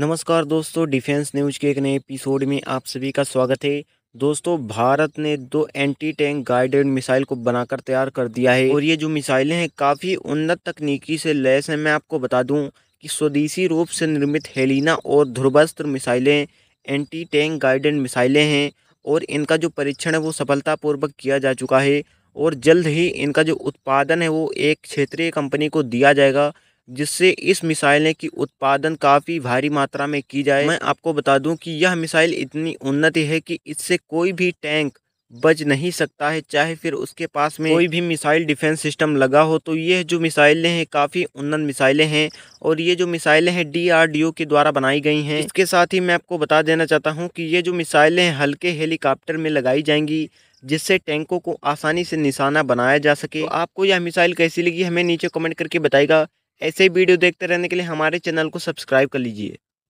नमस्कार दोस्तों defence news के एक नए एपिसोड में आप सभी का स्वागत है दोस्तों भारत ने दो एंटी टैंक गाइडेड मिसाइल को बनाकर तैयार कर दिया है और ये जो मिसाइलें हैं काफ़ी उन्नत तकनीकी से लैस हैं मैं आपको बता दूं कि स्वदेशी रूप से निर्मित हेलिना और ध्रुवस्त्र मिसाइलें एंटी टैंक गाइडेड मिसाइलें हैं और इनका जो परीक्षण है वो सफलतापूर्वक किया जा चुका है और जल्द ही इनका जो उत्पादन है वो एक क्षेत्रीय कंपनी को दिया जाएगा जिससे इस मिसाइलें की उत्पादन काफ़ी भारी मात्रा में की जाए मैं आपको बता दूं कि यह मिसाइल इतनी उन्नति है कि इससे कोई भी टैंक बच नहीं सकता है चाहे फिर उसके पास में कोई भी मिसाइल डिफेंस सिस्टम लगा हो तो यह जो मिसाइलें हैं काफ़ी उन्नत मिसाइलें हैं और ये जो मिसाइलें हैं डीआरडीओ के द्वारा बनाई गई हैं इसके साथ ही मैं आपको बता देना चाहता हूँ कि ये जो मिसाइलें हैं हल्के हेलीकॉप्टर में लगाई जाएंगी जिससे टैंकों को आसानी से निशाना बनाया जा सके तो आपको यह मिसाइल कैसी लगी हमें नीचे कमेंट करके बताएगा ऐसे ही वीडियो देखते रहने के लिए हमारे चैनल को सब्सक्राइब कर लीजिए